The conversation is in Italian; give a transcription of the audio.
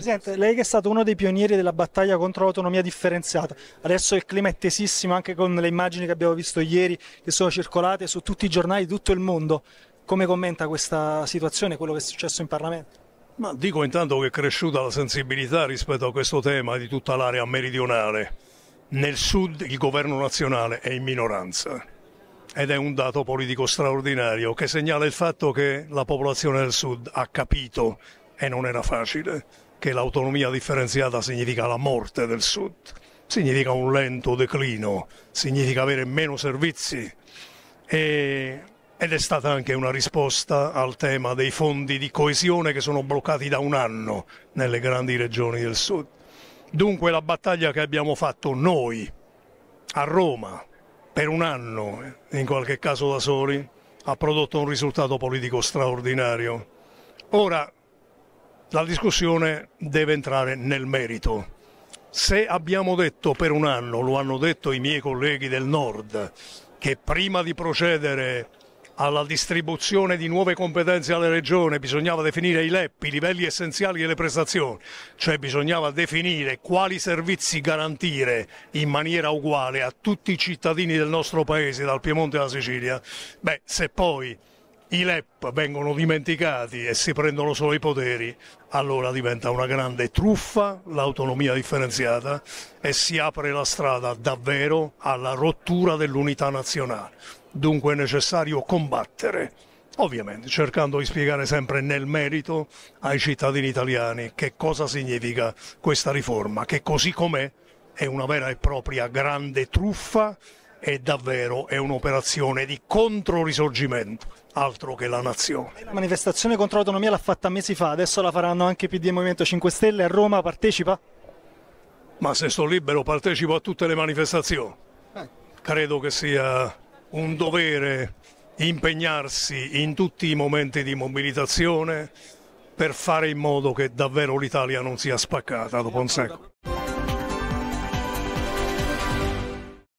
Presidente, lei che è stato uno dei pionieri della battaglia contro l'autonomia differenziata, adesso il clima è tesissimo anche con le immagini che abbiamo visto ieri che sono circolate su tutti i giornali di tutto il mondo, come commenta questa situazione, quello che è successo in Parlamento? Ma dico intanto che è cresciuta la sensibilità rispetto a questo tema di tutta l'area meridionale. Nel sud il governo nazionale è in minoranza ed è un dato politico straordinario che segnala il fatto che la popolazione del sud ha capito e non era facile, che l'autonomia differenziata significa la morte del Sud, significa un lento declino, significa avere meno servizi e, ed è stata anche una risposta al tema dei fondi di coesione che sono bloccati da un anno nelle grandi regioni del Sud. Dunque la battaglia che abbiamo fatto noi a Roma per un anno, in qualche caso da soli, ha prodotto un risultato politico straordinario. Ora la discussione deve entrare nel merito. Se abbiamo detto per un anno, lo hanno detto i miei colleghi del Nord, che prima di procedere alla distribuzione di nuove competenze alle regioni bisognava definire i LEP, i livelli essenziali delle prestazioni, cioè bisognava definire quali servizi garantire in maniera uguale a tutti i cittadini del nostro paese, dal Piemonte alla Sicilia. Beh, se poi i LEP vengono dimenticati e si prendono solo i poteri, allora diventa una grande truffa l'autonomia differenziata e si apre la strada davvero alla rottura dell'unità nazionale. Dunque è necessario combattere, ovviamente cercando di spiegare sempre nel merito ai cittadini italiani che cosa significa questa riforma, che così com'è è una vera e propria grande truffa è davvero è un'operazione di controrisorgimento altro che la nazione. La manifestazione contro l'autonomia l'ha fatta mesi fa, adesso la faranno anche PD e Movimento 5 Stelle, a Roma partecipa? Ma se sto libero partecipo a tutte le manifestazioni. Credo che sia un dovere impegnarsi in tutti i momenti di mobilitazione per fare in modo che davvero l'Italia non sia spaccata dopo un secolo.